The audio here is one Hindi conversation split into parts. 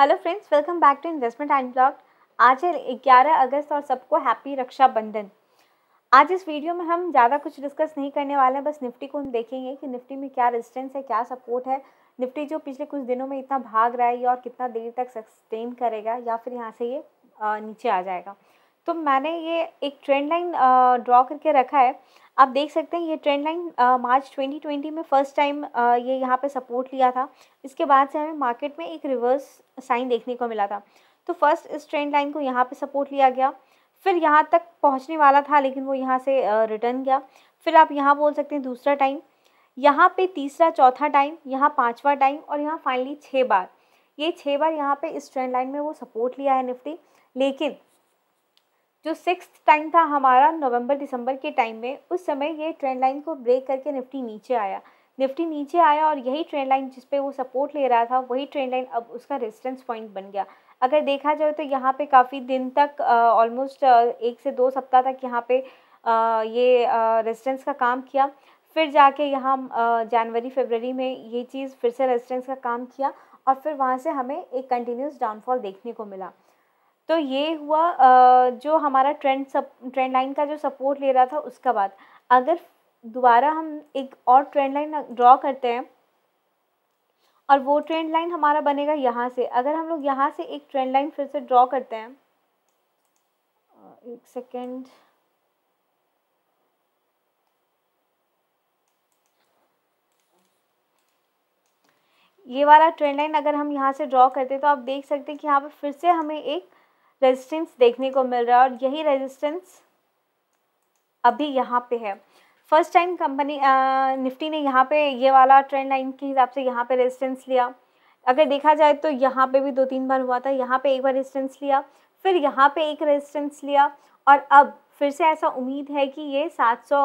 hello friends welcome back to investment and blog आज है 11 अगस्त और सबको हैप्पी रक्षाबंधन आज इस वीडियो में हम ज़्यादा कुछ डिस्कस नहीं करने वाले हैं बस निफ्टी को हम देखेंगे कि निफ्टी में क्या रेजिस्टेंस है क्या सपोर्ट है निफ्टी जो पिछले कुछ दिनों में इतना भाग रहा है और कितना देर तक सस्टेन करेगा या फिर यहाँ से ये नीचे आ जाएगा तो मैंने ये एक ट्रेंड लाइन ड्रॉ करके रखा है आप देख सकते हैं ये ट्रेंड लाइन मार्च 2020 में फ़र्स्ट टाइम ये यहाँ पे सपोर्ट लिया था इसके बाद से हमें मार्केट में एक रिवर्स साइन देखने को मिला था तो फर्स्ट इस ट्रेंड लाइन को यहाँ पे सपोर्ट लिया गया फिर यहाँ तक पहुँचने वाला था लेकिन वो यहाँ से रिटर्न गया फिर आप यहाँ बोल सकते हैं दूसरा टाइम यहाँ पर तीसरा चौथा टाइम यहाँ पाँचवा टाइम और यहाँ फाइनली छः बार ये छः बार यहाँ पर इस ट्रेंड लाइन में वो सपोर्ट लिया है निफ्टी लेकिन जो सिक्स टाइम था हमारा नवंबर दिसंबर के टाइम में उस समय ये ट्रेंड लाइन को ब्रेक करके निफ्टी नीचे आया निफ्टी नीचे आया और यही ट्रेंड लाइन जिस पे वो सपोर्ट ले रहा था वही ट्रेंड लाइन अब उसका रेजिस्टेंस पॉइंट बन गया अगर देखा जाए तो यहाँ पे काफ़ी दिन तक ऑलमोस्ट एक से दो सप्ताह तक यहाँ पे आ, ये रेजिस्टेंस का काम किया फिर जाके यहाँ जनवरी फरवरी में ये चीज़ फिर से रेजिस्टेंस का काम किया और फिर वहाँ से हमें एक कंटिन्यूस डाउनफॉल देखने को मिला तो ये हुआ जो हमारा ट्रेंड सप ट्रेंड लाइन का जो सपोर्ट ले रहा था उसका बाद अगर दोबारा हम एक और ट्रेंड लाइन ड्रॉ करते हैं और वो ट्रेंड लाइन हमारा बनेगा यहाँ से अगर हम लोग यहाँ से एक ट्रेंड लाइन फिर से ड्रॉ करते हैं एक सेकेंड ये वाला ट्रेंड लाइन अगर हम यहाँ से ड्रॉ करते हैं तो आप देख सकते हैं कि यहाँ पर फिर से हमें एक रेजिस्टेंस देखने को मिल रहा है और यही रेजिस्टेंस अभी यहाँ पे है फर्स्ट टाइम कंपनी निफ्टी ने यहाँ पे ये वाला ट्रेंड लाइन के हिसाब से यहाँ पे रेजिस्टेंस लिया अगर देखा जाए तो यहाँ पे भी दो तीन बार हुआ था यहाँ पे एक बार रेजिस्टेंस लिया फिर यहाँ पे एक रेजिस्टेंस लिया और अब फिर से ऐसा उम्मीद है कि ये 700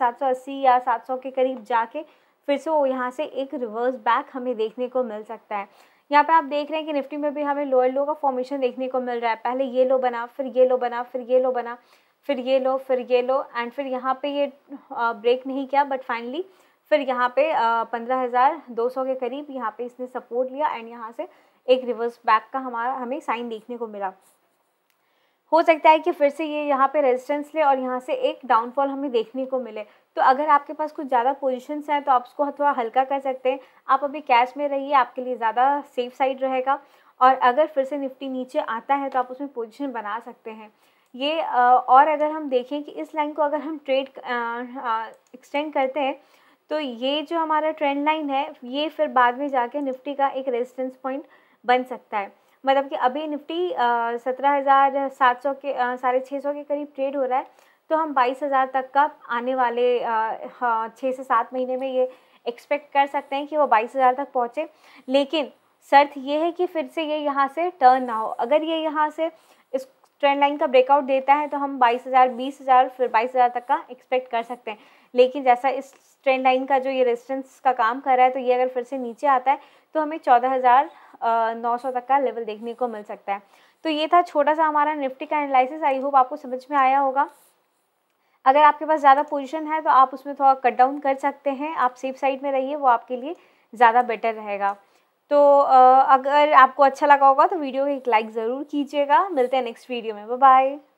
780 या 700 के करीब जाके फिर से वो यहाँ से एक रिवर्स बैक हमें देखने को मिल सकता है यहाँ पे आप देख रहे हैं कि निफ्टी में भी हमें लोअर लो का फॉर्मेशन देखने को मिल रहा है पहले ये लो बना फिर ये लो बना फिर ये लो बना फिर ये लो फिर ये लो एंड फिर यहाँ पे ये ब्रेक नहीं किया बट फाइनली फिर यहाँ पे पंद्रह हज़ार दो सौ के करीब यहाँ पे इसने सपोर्ट लिया एंड यहाँ से एक रिवर्स बैक का हमारा हमें साइन देखने को मिला हो सकता है कि फिर से ये यहाँ पे रेजिस्टेंस ले और यहाँ से एक डाउनफॉल हमें देखने को मिले तो अगर आपके पास कुछ ज़्यादा पोजीशंस हैं तो आप उसको थोड़ा हल्का कर सकते हैं आप अभी कैश में रहिए आपके लिए ज़्यादा सेफ साइड रहेगा और अगर फिर से निफ्टी नीचे आता है तो आप उसमें पोजिशन बना सकते हैं ये और अगर हम देखें कि इस लाइन को अगर हम ट्रेड एक्सटेंड करते हैं तो ये जो हमारा ट्रेंड लाइन है ये फिर बाद में जाके निफ्टी का एक रेजिस्टेंस पॉइंट बन सकता है मतलब कि अभी निफ्टी सत्रह हज़ार सात सौ के साढ़े छः सौ के करीब ट्रेड हो रहा है तो हम बाईस हज़ार तक का आने वाले छः से सात महीने में ये एक्सपेक्ट कर सकते हैं कि वो बाईस हज़ार तक पहुँचे लेकिन शर्त ये है कि फिर से ये यहाँ से टर्न ना हो अगर ये यहाँ से इस ट्रेंड लाइन का ब्रेकआउट देता है तो हम बाईस हज़ार बीस हज़ार फिर बाईस हज़ार तक का एक्सपेक्ट कर सकते हैं लेकिन जैसा इस ट्रेंड लाइन का जो ये रेजिस्टेंस का काम कर रहा है तो ये अगर फिर से नीचे आता है तो हमें चौदह हज़ार नौ सौ तक का लेवल देखने को मिल सकता है तो ये था छोटा सा हमारा निफ्टी का एनालिसिस आई होप आपको समझ में आया होगा अगर आपके पास ज़्यादा पोजिशन है तो आप उसमें थोड़ा कट डाउन कर सकते हैं आप सेफ साइड में रहिए वो आपके लिए ज़्यादा बेटर रहेगा तो अगर आपको अच्छा लगा होगा तो वीडियो को एक लाइक ज़रूर कीजिएगा मिलते हैं नेक्स्ट वीडियो में बाय